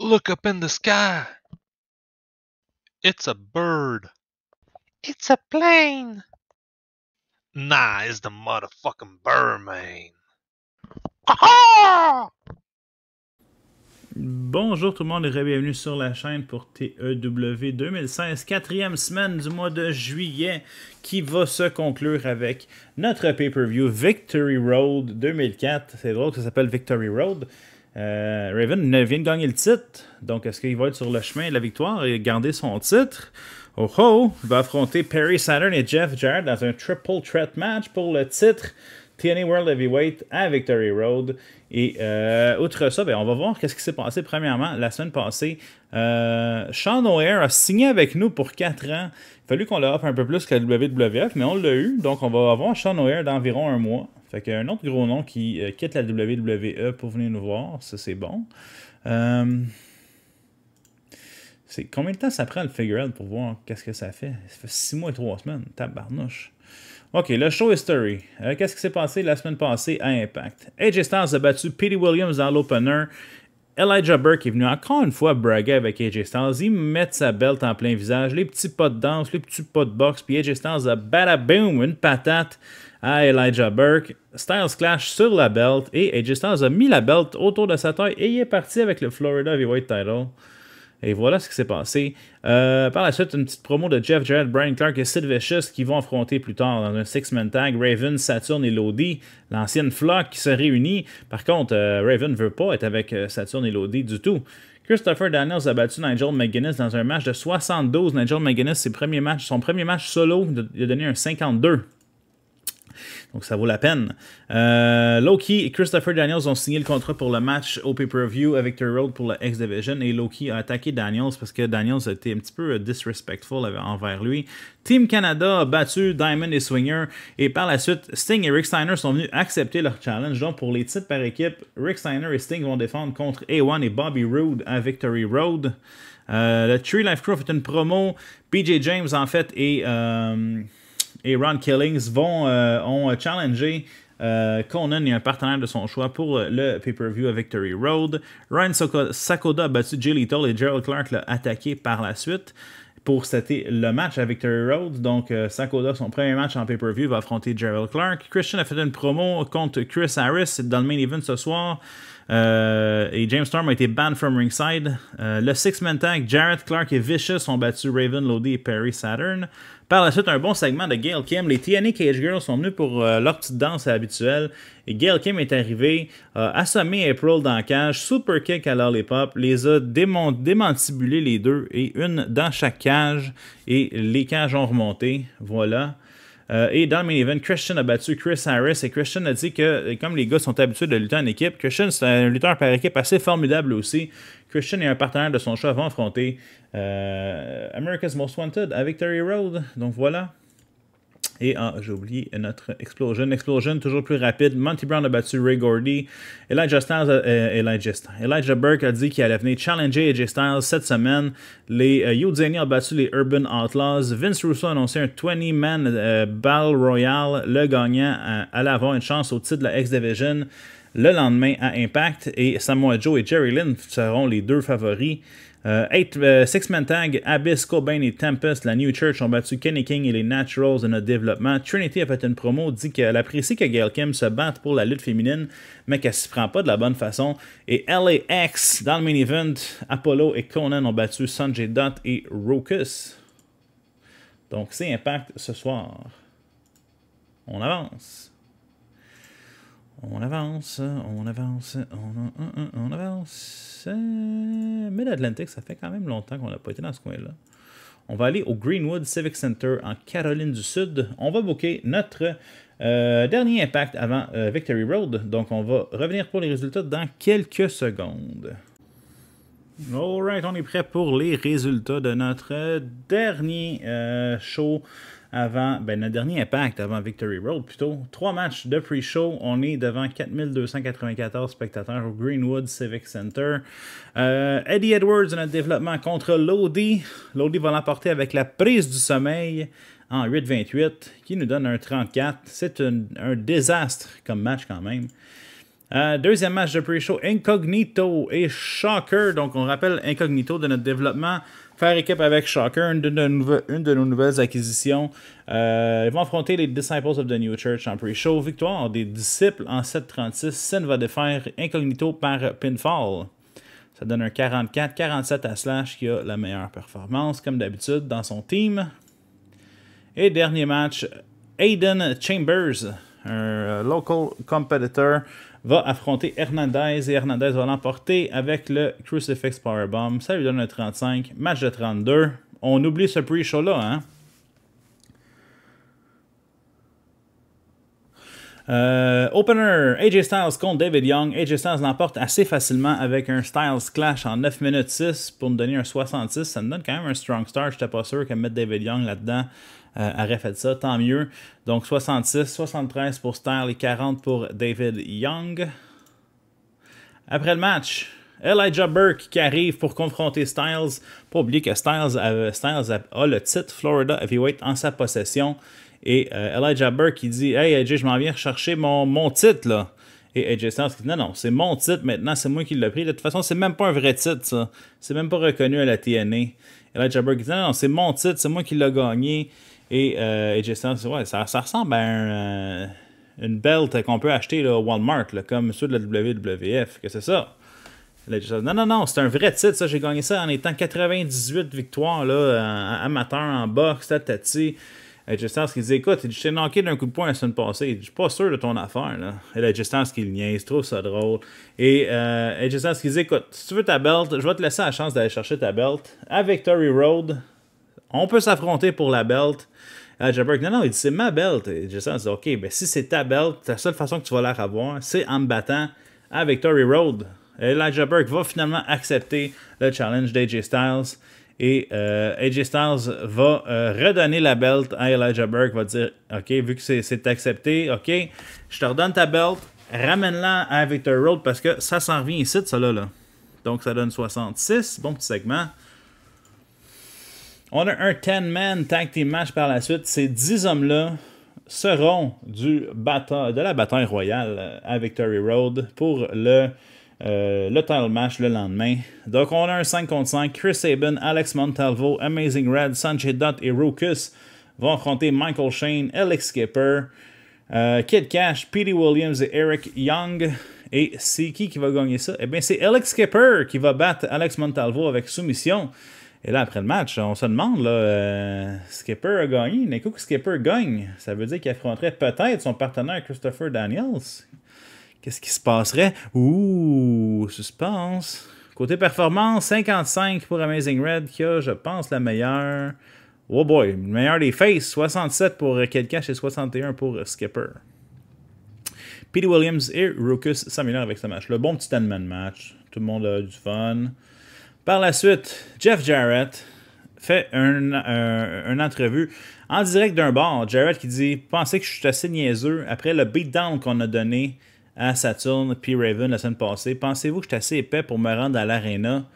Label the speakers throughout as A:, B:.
A: Look up in the sky. It's a bird. It's a plane. Nah, it's the motherfucking Bonjour tout le monde et bienvenue sur la chaîne pour TEW 2016, quatrième semaine du mois de juillet qui va se conclure avec notre pay-per-view Victory Road 2004. C'est drôle que ça s'appelle Victory Road. Euh, Raven ne vient de gagner le titre. Donc, est-ce qu'il va être sur le chemin de la victoire et garder son titre? Oh ho! Oh! Il va affronter Perry Saturn et Jeff Jarrett dans un triple threat match pour le titre. TNA World Heavyweight à Victory Road. Et euh, outre ça, ben, on va voir qu'est-ce qui s'est passé. Premièrement, la semaine passée, euh, Sean O'Hare a signé avec nous pour 4 ans. Il a fallu qu'on l'offre un peu plus que la WWF, mais on l'a eu. Donc, on va avoir Sean O'Hare environ un mois. Fait un autre gros nom qui euh, quitte la WWE pour venir nous voir, ça c'est bon. combien de temps ça prend le figure out pour voir qu'est-ce que ça fait? Ça fait 6 mois et 3 semaines, tabarnouche. OK, le show history. Euh, qu'est-ce qui s'est passé la semaine passée à Impact? AJ Styles a battu Petey Williams dans l'opener. Elijah Burke est venu encore une fois braguer avec AJ Styles. Il met sa belt en plein visage, les petits pas de danse, les petits pas de boxe, puis AJ Styles a boom, une patate à Elijah Burke. Styles clash sur la belt et AJ Styles a mis la belt autour de sa taille et il est parti avec le Florida Heavyweight title. Et voilà ce qui s'est passé. Euh, par la suite, une petite promo de Jeff Jarrett, Brian Clark et Sid Vicious qui vont affronter plus tard dans un six-man tag Raven, Saturn et Lodi, l'ancienne flock qui se réunit. Par contre, euh, Raven ne veut pas être avec euh, Saturn et Lodi du tout. Christopher Daniels a battu Nigel McGuinness dans un match de 72. Nigel McGuinness, son premier match solo, il a donné un 52. Donc ça vaut la peine. Euh, Loki et Christopher Daniels ont signé le contrat pour le match au pay-per-view avec Victory Road pour la X-Division et Loki a attaqué Daniels parce que Daniels a été un petit peu euh, disrespectful envers lui. Team Canada a battu Diamond et Swinger et par la suite, Sting et Rick Steiner sont venus accepter leur challenge. Donc pour les titres par équipe, Rick Steiner et Sting vont défendre contre A1 et Bobby Roode à Victory Road. Euh, le Tree Life Crew fait une promo. PJ James, en fait, et et Ron Killings vont, euh, ont challenger euh, Conan et un partenaire de son choix pour le pay-per-view à Victory Road. Ryan Sakoda a battu Jay Lethal et Gerald Clark l'a attaqué par la suite pour citer le match à Victory Road. Donc, euh, Sakoda, son premier match en pay-per-view, va affronter Gerald Clark. Christian a fait une promo contre Chris Harris dans le main event ce soir. et James Storm a été banned from ringside. le six-man tag, Jarrett Clark et Vicious ont battu Raven, Lodi et Perry Saturn. Par la suite, un bon segment de Gail Kim. Les TNA Cage Girls sont venus pour euh, leur petite danse habituelle. Et Gail Kim est arrivé, a euh, assommé April dans la cage, super kick à Pop, les a démon démantibulés les deux et une dans chaque cage. Et les cages ont remonté. Voilà. Euh, et dans le main event, Christian a battu Chris Harris et Christian a dit que, euh, comme les gars sont habitués de lutter en équipe, Christian c'est un lutteur par équipe assez formidable aussi. Christian et un partenaire de son choix vont affronter euh, America's Most Wanted à Victory Road. Donc voilà. Et ah, j'ai oublié notre Explosion. Explosion toujours plus rapide. Monty Brown a battu Ray Gordy. Elijah Styles, euh, Elijah, Elijah Burke a dit qu'il allait venir challenger AJ Styles cette semaine. Les euh, ont battu les Urban Outlaws. Vince Russo a annoncé un 20-man ball euh, Battle Royale. Le gagnant allait avoir une chance au titre de la X-Division le lendemain à Impact. Et Samoa Joe et Jerry Lynn seront les deux favoris. Euh, eight, euh, six Man Tag, Abyss, Cobain et Tempest, la New Church ont battu Kenny King et les Naturals de notre développement. Trinity a fait une promo, dit qu'elle apprécie que Gail Kim se batte pour la lutte féminine, mais qu'elle s'y prend pas de la bonne façon. Et LAX, dans le mini event, Apollo et Conan ont battu Sanjay Dutt et Rokus. Donc c'est Impact ce soir. On avance. On avance, on avance, on, avance. Mais l'Atlantique, ça fait quand même longtemps qu'on n'a pas été dans ce coin-là. On va aller au Greenwood Civic Center en Caroline du Sud. On va booker notre euh, dernier impact avant euh, Victory Road. Donc, on va revenir pour les résultats dans quelques secondes. All right, on est prêt pour les résultats de notre euh, dernier show avant, ben, notre dernier impact avant Victory Road plutôt. Trois matchs de pre-show. On est devant 4294 spectateurs au Greenwood Civic Center. Euh, Eddie Edwards, notre développement contre Lodi. Lodi va l'emporter avec la prise du sommeil en 8-28, qui nous donne un 34. C'est un désastre comme match quand même. Euh, deuxième match de pre-show, Incognito et Shocker. Donc, on rappelle Incognito de notre développement faire équipe avec Shocker, une de, nos, nouvelles acquisitions. Euh, ils vont affronter les Disciples of the New Church en pre-show. Victoire des disciples en 7-36. Sin va défaire incognito par pinfall. Ça donne un 44-47 à Slash qui a la meilleure performance, comme d'habitude, dans son team. Et dernier match, Aiden Chambers, un euh, local competitor va affronter Hernandez et Hernandez va l'emporter avec le Crucifix Powerbomb. Ça lui donne un 35, match de 32. On oublie ce pre-show-là, hein? Euh, opener, AJ Styles contre David Young. AJ Styles l'emporte assez facilement avec un Styles Clash en 9 minutes 6 pour nous donner un 66. Ça me donne quand même un strong start. J'étais pas sûr qu'elle mettre David Young là-dedans. Euh, aurait fait ça, tant mieux. Donc 66, 73 pour Styles et 40 pour David Young. Après le match, Elijah Burke qui arrive pour confronter Styles. Pas oublier que Styles, euh, a, le titre Florida Heavyweight en sa possession. Et euh, Elijah Burke qui dit Hey AJ, je m'en viens rechercher mon, mon titre là. Et AJ Styles dit Non, non, c'est mon titre maintenant, c'est moi qui l'ai pris. De toute façon, c'est même pas un vrai titre ça. C'est même pas reconnu à la TNA. Elijah Burke dit Non, non, c'est mon titre, c'est moi qui l'ai gagné. Et euh, ouais, ça, ressemble à euh, une belt qu'on peut acheter là, Walmart, comme ceux de la WWF, que c'est ça. Non, non, non, c'est un vrai titre, ça. J'ai gagné ça en étant 98 victoires là, euh, en, amateur en boxe, tatati. Edge Stance qui dit Écoute, je t'ai knocké d'un coup de poing la semaine passée. Je suis pas sûr de ton affaire. Là. Et Justin Stance qui il niaise, trouve ça drôle. Et euh, Edge qui dit Écoute, si tu veux ta belt, je vais te laisser la chance d'aller chercher ta belt à Victory Road on peut s'affronter pour la belt. Elijah euh, Burke, non, non, il dit c'est ma belt. Et Jason dit ok, ben si c'est ta belt, la seule façon que tu vas la avoir, c'est en me battant à Victory Road. Elijah Burke va finalement accepter le challenge d'AJ Styles. Et euh, AJ Styles va euh, redonner la belt à Elijah Burke, va dire Ok, vu que c'est accepté, ok, je te redonne ta belt, ramène-la à Victory Road parce que ça s'en revient ici, ça là. là. Donc ça donne 66, bon petit segment. On a un 10-man tag team match par la suite. Ces 10 hommes-là seront du de la bataille royale à Victory Road pour le, euh, title match le lendemain. Donc, on a un 5 contre 5. Chris Saban, Alex Montalvo, Amazing Red, Sanjay Dot et Rukus vont affronter Michael Shane, Alex Skipper, euh, Kid Cash, Petey Williams et Eric Young. Et c'est qui qui va gagner ça? Eh bien, c'est Alex Skipper qui va battre Alex Montalvo avec soumission. Et là, après le match, on se demande, là, euh, Skipper a gagné. pas que Skipper gagne. Ça veut dire qu'il affronterait peut-être son partenaire Christopher Daniels. Qu'est-ce qui se passerait? Ouh, suspense. Côté performance, 55 pour Amazing Red, qui a, je pense, la meilleure. Oh boy, le meilleur des faces, 67 pour quelqu'un et 61 pour Skipper. Pete Williams et Rukus s'améliorent avec ce match. Le bon petit man match. Tout le monde a du fun. Par la suite, Jeff Jarrett fait euh, une entrevue en direct d'un bar. Jarrett qui dit Pensez que je suis assez niaiseux après le beatdown qu'on a donné à Saturn puis Raven la semaine passée. Pensez-vous que je suis assez épais pour me rendre à l'arena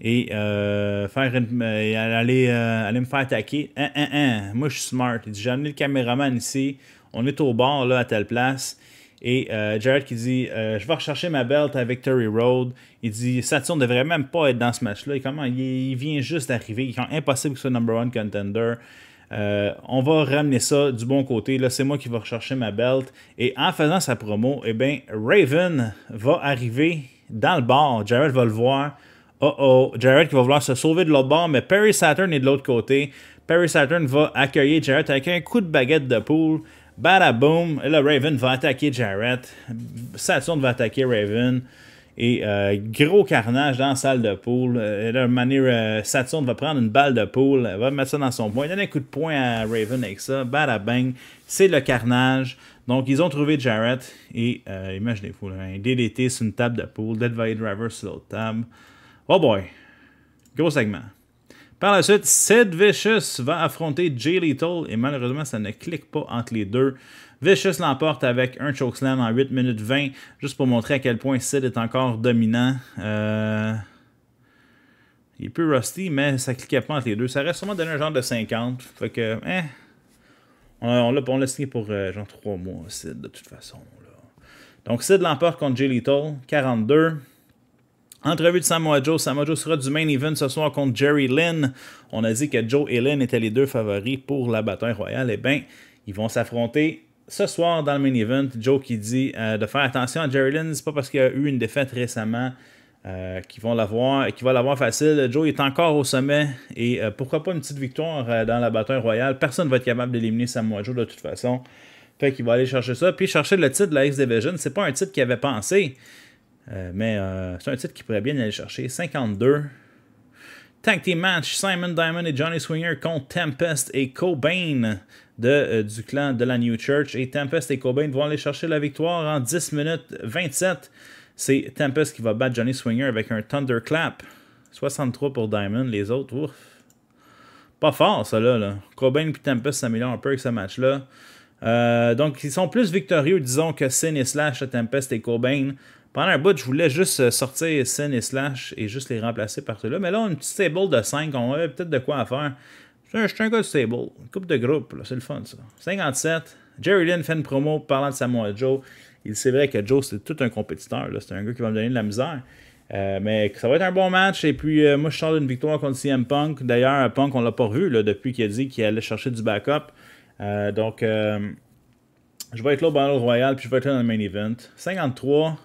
A: et euh, faire aller, euh, aller, me faire attaquer hein, hein, hein. Moi, je suis smart. Il dit J'ai amené le caméraman ici. On est au bar là, à telle place. Et euh, Jared qui dit euh, Je vais rechercher ma belt à Victory Road. Il dit Saturn ne devrait même pas être dans ce match-là. Comment il, vient juste d'arriver. Il est impossible qu'il soit number one contender. Euh, on va ramener ça du bon côté. Là, c'est moi qui vais rechercher ma belt. Et en faisant sa promo, eh bien, Raven va arriver dans le bar. Jared va le voir. Oh oh, Jared qui va vouloir se sauver de l'autre bord, mais Perry Saturn est de l'autre côté. Perry Saturn va accueillir Jared avec un coup de baguette de poule. Badaboom, le Raven va attaquer Jarrett, Saturne va attaquer Raven, et euh, gros carnage dans la salle de poule. Et là, manière, euh, va prendre une balle de poule, va mettre ça dans son point, Donne un coup de poing à Raven avec ça, badabang, c'est le carnage. Donc, ils ont trouvé Jarrett et, euh, imaginez-vous, un DDT sur une table de poule, Dead Valley Driver sur l'autre table. Oh boy, gros segment. Par la suite, Sid Vicious va affronter Jay Lethal et malheureusement, ça ne clique pas entre les deux. Vicious l'emporte avec un chokeslam en 8 minutes 20, juste pour montrer à quel point Sid est encore dominant. Euh, il est peu rusty, mais ça ne cliquait pas entre les deux. Ça reste sûrement donné un genre de 50. Fait que, hein. On, l'a signé pour euh, genre 3 mois, Sid, de toute façon. Donc, Sid l'emporte contre Jay Little, 42. Entrevue de Samoa Joe. Samoa Joe sera du main event ce soir contre Jerry Lynn. On a dit que Joe et Lynn étaient les deux favoris pour la bataille royale. Eh bien, ils vont s'affronter ce soir dans le main event. Joe qui dit euh, de faire attention à Jerry Lynn. C'est pas parce qu'il a eu une défaite récemment euh, qu'ils vont l'avoir, qui va l'avoir facile. Joe est encore au sommet et euh, pourquoi pas une petite victoire dans la bataille royale. Personne ne va être capable d'éliminer Samoa Joe de toute façon. Fait qu'il va aller chercher ça. Puis chercher le titre de la X-Division, c'est pas un titre qu'il avait pensé. Euh, mais euh, c'est un titre qui pourrait bien aller chercher. 52. Tank Team Match, Simon Diamond et Johnny Swinger contre Tempest et Cobain de, euh, du clan de la New Church. Et Tempest et Cobain vont aller chercher la victoire en 10 minutes 27. C'est Tempest qui va battre Johnny Swinger avec un Thunderclap. 63 pour Diamond, les autres, ouf. Pas fort, ça là. Cobain et Tempest s'améliorent un peu avec ce match-là. donc, ils sont plus victorieux, disons, que Sin et Slash, Tempest et Cobain. Pendant un bout, je voulais juste euh, sortir Sin et Slash et juste les remplacer par ceux-là. Mais là, on a une petite table de 5, on avait peut-être de quoi à faire. Je suis un gars de table. coupe de groupe, c'est le fun, ça. 57. Jerry Lynn fait une promo parlant de Samoa Joe. Il c'est vrai que Joe, c'est tout un compétiteur. C'est un gars qui va me donner de la misère. Euh, mais ça va être un bon match. Et puis, euh, moi, je sors d'une victoire contre CM Punk. D'ailleurs, Punk, on l'a pas revu depuis qu'il a dit qu'il allait chercher du backup. donc, je vais être là au Battle Royale, puis je vais être là dans le main event. 53.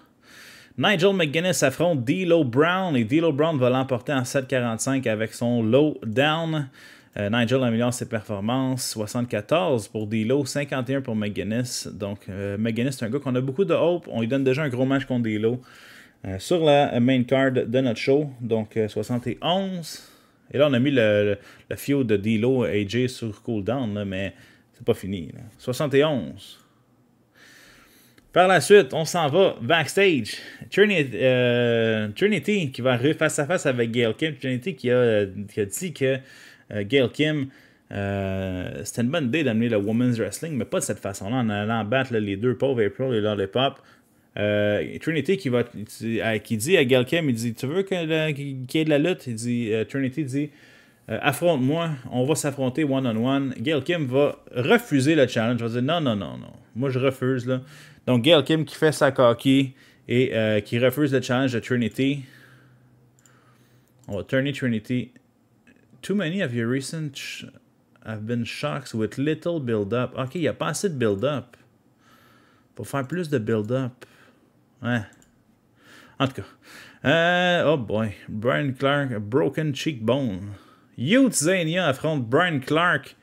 A: Nigel McGuinness affronte D'Lo Brown et D'Lo Brown va l'emporter en 7,45 avec son low down. Euh, Nigel améliore ses performances, 74 pour D'Lo, 51 pour McGuinness. Donc euh, McGuinness c'est un gars qu'on a beaucoup de hope. On lui donne déjà un gros match contre D'Lo euh, sur la main card de notre show. Donc 71. Et là on a mis le, le, de d de D'Lo AJ sur cooldown, mais c'est pas fini. 71. Par la suite, on s'en va backstage. Euh, Trinity, qui va arriver face à face avec Gail Kim. Trinity qui a, dit que euh, Gail Kim, euh, c'était une bonne idée d'amener le Women's Wrestling, mais pas de cette façon-là, en allant battre les deux pauvres April et Lollipop. Euh, Trinity qui, va, qui dit à Gail Kim, il dit Tu veux qu'il y ait de la lutte il dit, Trinity dit Affronte-moi, on va s'affronter one-on-one. Gail Kim va refuser le challenge, va dire Non, non, non, non moi, je refuse. Là. Donc, Gail Kim qui fait sa coquille et euh, qui refuse le challenge de Trinity. On va Trinity. Too many of your recent have been shocks with little build-up. Ok, il n'y a pas assez de build-up. Pour faire plus de build-up. Ouais. En tout cas. Euh, oh boy. Brian Clark, a Broken Cheekbone. Youth Zania affronte Brian Clark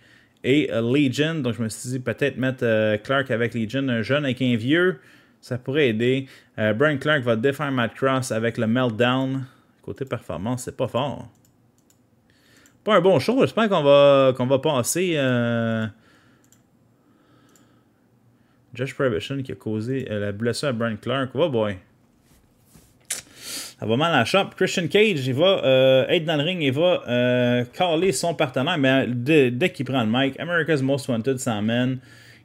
A: et euh, Legion. Donc, je me suis dit peut-être mettre euh, Clark avec Legion, un jeune avec un vieux. Ça pourrait aider. Euh, Brian Clark va défaire Matt Cross avec le Meltdown. Côté performance, c'est pas fort. Pas un bon show. J'espère qu'on va, qu'on va passer. Josh Prohibition qui a causé la blessure à Brian Clark. Oh boy. Ça va mal à la shop. Christian Cage, il va euh, être dans le ring et va euh, son partenaire, mais dès, qu'il prend le mic, America's Most Wanted s'emmène.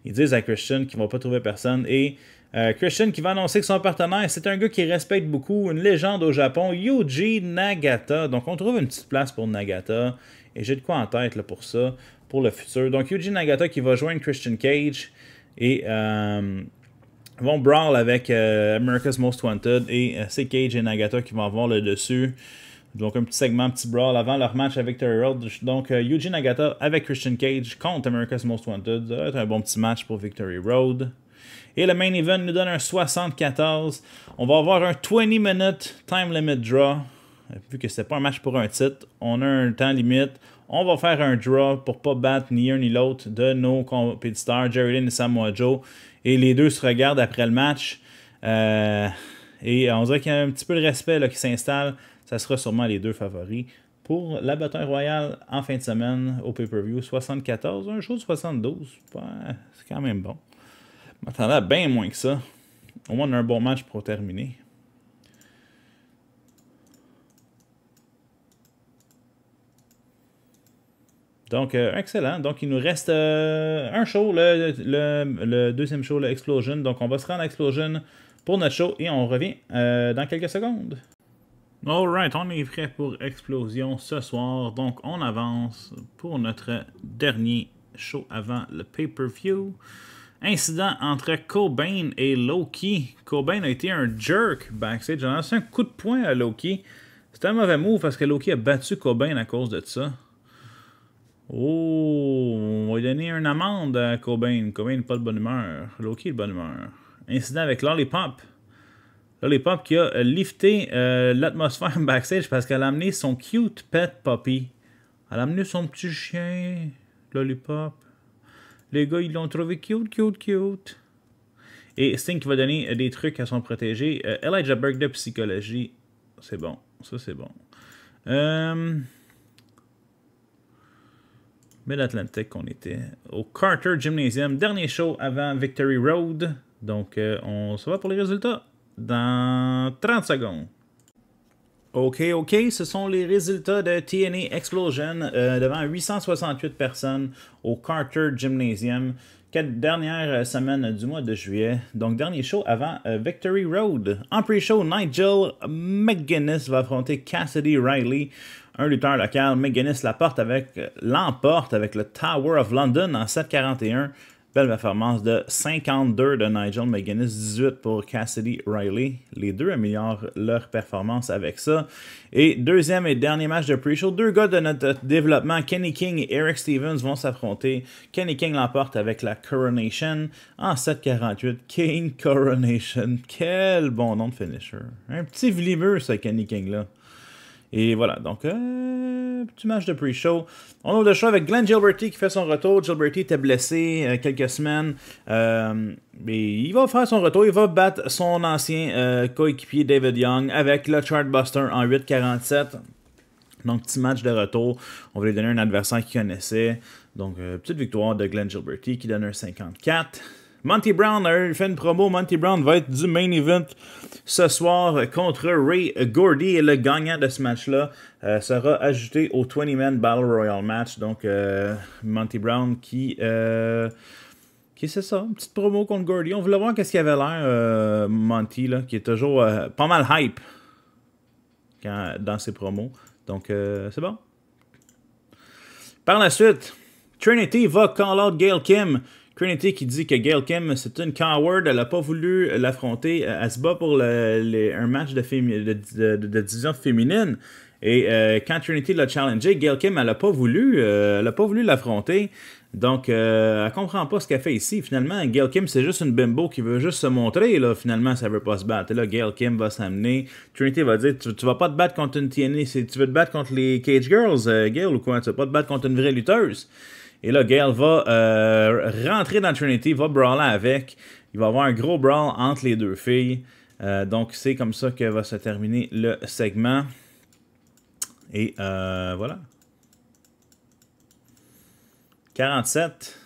A: Ils disent à Christian qu'ils ne vont pas trouver personne. Et euh, Christian qui va annoncer que son partenaire, c'est un gars qui respecte beaucoup, une légende au Japon, Yuji Nagata. Donc on trouve une petite place pour Nagata. Et j'ai de quoi en tête là, pour ça, pour le futur. Donc Yuji Nagata qui va joindre Christian Cage. Et euh, vont brawl avec euh, America's Most Wanted et euh, c'est Cage et Nagata qui vont avoir le dessus. Donc un petit segment, un petit brawl avant leur match à Victory Road. Donc euh, Yuji Nagata avec Christian Cage contre America's Most Wanted. Ça va être un bon petit match pour Victory Road. Et le main event nous donne un 74. On va avoir un 20 minutes time limit draw. Vu que n'est pas un match pour un titre, on a un temps limite. On va faire un draw pour pas battre ni un ni l'autre de nos compétiteurs, Jerry Lynn et Samoa Joe. Et les deux se regardent après le match. Euh, et on dirait qu'il y a un petit peu de respect qui s'installe. Ça sera sûrement les deux favoris pour la bataille royale en fin de semaine au pay-per-view 74, un show de 72. c'est quand même bon. On m'attendais bien moins que ça. Au moins, on a un bon match pour terminer. Donc, euh, excellent. Donc, il nous reste euh, un show, le, deuxième show, le Explosion. Donc, on va se rendre à Explosion pour notre show et on revient euh, dans quelques secondes. right, on est prêt pour Explosion ce soir. Donc, on avance pour notre dernier show avant le pay-per-view. Incident entre Cobain et Loki. Cobain a été un jerk backstage. j'en lancé un coup de poing à Loki. C'était un mauvais move parce que Loki a battu Cobain à cause de ça. Oh, on va donner une amende à Cobain. Cobain n'est pas de bonne humeur. Loki est de bonne humeur. Incident avec Lollipop. Lollipop qui a lifté euh, l'atmosphère backstage parce qu'elle a amené son cute pet puppy. Elle a amené son petit chien, Lollipop. Les gars, ils l'ont trouvé cute, cute, cute. Et Sting qui va donner euh, des trucs à son protégé. Euh, Elijah Burke de psychologie. C'est bon. Ça, c'est bon. Euh... Mid-Atlantic, on était au Carter Gymnasium. Dernier show avant Victory Road. Donc, euh, on se voit pour les résultats dans 30 secondes. OK, OK, ce sont les résultats de TNA Explosion euh, devant 868 personnes au Carter Gymnasium. Quatre dernières semaines du mois de juillet. Donc, dernier show avant euh, Victory Road. En pré show Nigel McGuinness va affronter Cassidy Riley un lutteur local, McGuinness l'emporte avec, euh, l'emporte avec le Tower of London en 7.41, Belle performance de 52 de Nigel McGuinness, 18 pour Cassidy Riley. Les deux améliorent leur performance avec ça. Et deuxième et dernier match de pre-show, deux gars de notre développement, Kenny King et Eric Stevens, vont s'affronter. Kenny King l'emporte avec la Coronation en 7.48, King Coronation, quel bon nom de finisher. Un petit vlimeux ce Kenny King-là. Et voilà, donc, euh, petit match de pre-show. On a le choix avec Glenn Gilberty qui fait son retour. Gilberty était blessé euh, quelques semaines. mais euh, il va faire son retour. Il va battre son ancien euh, coéquipier David Young avec le Chartbuster en 8-47. Donc, petit match de retour. On va lui donner un adversaire qu'il connaissait. Donc, petite victoire de Glenn Gilberty qui donne un 54. Monty Brown, il fait une promo. Monty Brown va être du main event ce soir contre Ray Gordy. Et le gagnant de ce match-là euh, sera ajouté au 20-man Battle Royale match. Donc, euh, Monty Brown qui. Euh, qui c'est ça, une petite promo contre Gordy. On voulait voir qu'est-ce qu'il avait l'air, Monty, qui est toujours pas mal hype dans ses promos. Donc, c'est bon. Par la suite, Trinity va call out Gail Kim Trinity qui dit que Gail Kim, c'est une coward, elle n'a pas voulu l'affronter. Elle se bat pour un match de, division féminine. Et euh, quand Trinity l'a challengé, Gail Kim, elle n'a pas voulu euh, a pas voulu l'affronter. Donc, euh, elle comprend pas ce qu'elle fait ici. Finalement, Gail Kim, c'est juste une bimbo qui veut juste se montrer. Là, finalement, ça veut pas se battre. Et là, Gail Kim va s'amener. Trinity va dire tu, vas pas te battre contre une TNA. E, tu veux te battre contre les Cage Girls, euh, Gail, ou quoi Tu vas pas te battre contre une vraie lutteuse. Et là, Gale va euh, rentrer dans Trinity, va brawler avec. Il va avoir un gros brawl entre les deux filles. Euh, donc, c'est comme ça que va se terminer le segment. Et euh, voilà. 47.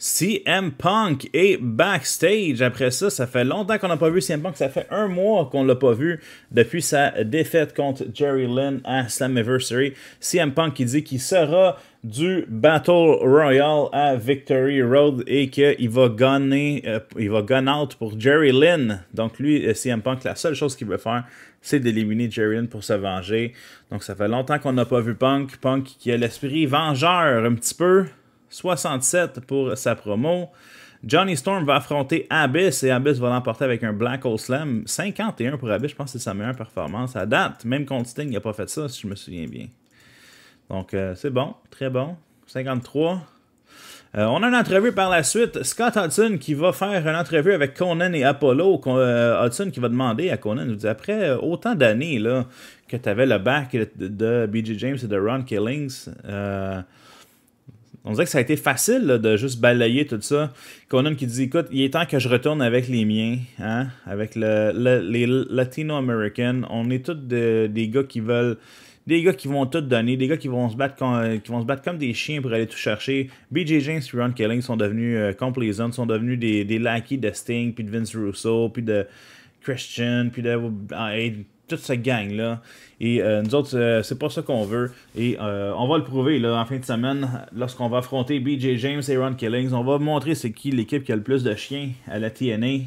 A: CM Punk est backstage. Après ça, ça fait longtemps qu'on n'a pas vu CM Punk. Ça fait un mois qu'on l'a pas vu depuis sa défaite contre Jerry Lynn à Slammiversary. CM Punk qui dit qu'il sera du Battle Royal à Victory Road et qu'il va gagner, euh, il va gun out pour Jerry Lynn. Donc lui, euh, CM Punk, la seule chose qu'il veut faire, c'est d'éliminer Jerry Lynn pour se venger. Donc ça fait longtemps qu'on n'a pas vu Punk. Punk qui a l'esprit vengeur un petit peu. 67 pour sa promo. Johnny Storm va affronter Abyss et Abyss va l'emporter avec un Black Hole Slam. 51 pour Abyss, je pense que c'est sa meilleure performance à date. Même contre Sting, il n'a pas fait ça, si je me souviens bien. Donc, euh, c'est bon, très bon. 53. Euh, on a une entrevue par la suite. Scott Hudson qui va faire une entrevue avec Conan et Apollo. Euh, Hudson qui va demander à Conan, après autant d'années que tu avais le back de, de, BJ James et de Ron Killings, on dirait que ça a été facile de juste balayer tout ça. Conan qui dit écoute, il est temps que je retourne avec les miens, hein, avec le, les Latino-Americans. On est tous des gars qui veulent. Des gars qui vont tout donner, des gars qui vont se battre, comme, qui vont se battre comme des chiens pour aller tout chercher. BJ James et Ron Kelling sont devenus euh, complaisants, sont devenus des, des lackeys de Sting, puis de Vince Russo, puis de Christian, puis de. Euh, toute cette gang-là. Et euh, nous autres, euh, c'est pas ça qu'on veut. Et euh, on va le prouver en fin de semaine, lorsqu'on va affronter BJ James et Ron Killings. On va montrer c'est qui l'équipe qui a le plus de chiens à la TNA.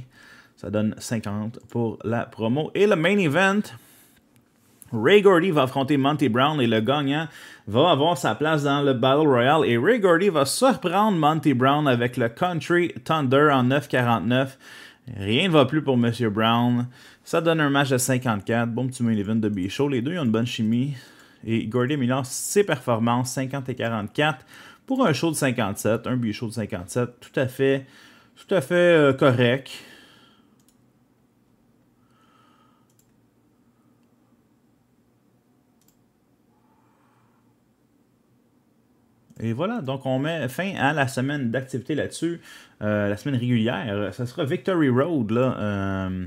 A: Ça donne 50 pour la promo. Et le main event, Ray Gordy va affronter Monty Brown et le gagnant va avoir sa place dans le Battle Royale. Et Ray Gordy va surprendre Monty Brown avec le Country Thunder en 9.49. Rien ne va plus pour Monsieur Brown. Ça donne un match de 54, bon petit main event de Bichot. Les deux ont une bonne chimie. Et Gordy Miller, ses performances, 50 et 44, pour un show de 57, un bichot de 57, tout à fait, tout à fait euh, correct. Et voilà, donc on met fin à la semaine d'activité là-dessus, euh, la semaine régulière. Ça sera Victory Road, là. Euh,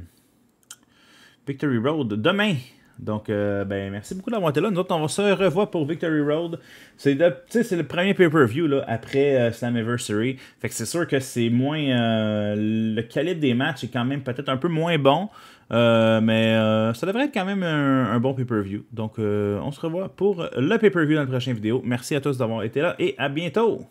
A: Victory Road demain. Donc, euh, ben, merci beaucoup d'avoir été là. Nous autres, on va se revoir pour Victory Road. C'est le premier pay-per-view après euh, Slammiversary. Fait que c'est sûr que c'est moins. Euh, le calibre des matchs est quand même peut-être un peu moins bon. Euh, mais ça devrait être quand même un bon pay-per-view. Donc, on se revoit pour le pay-per-view dans la prochaine vidéo. Merci à tous d'avoir été là et à bientôt!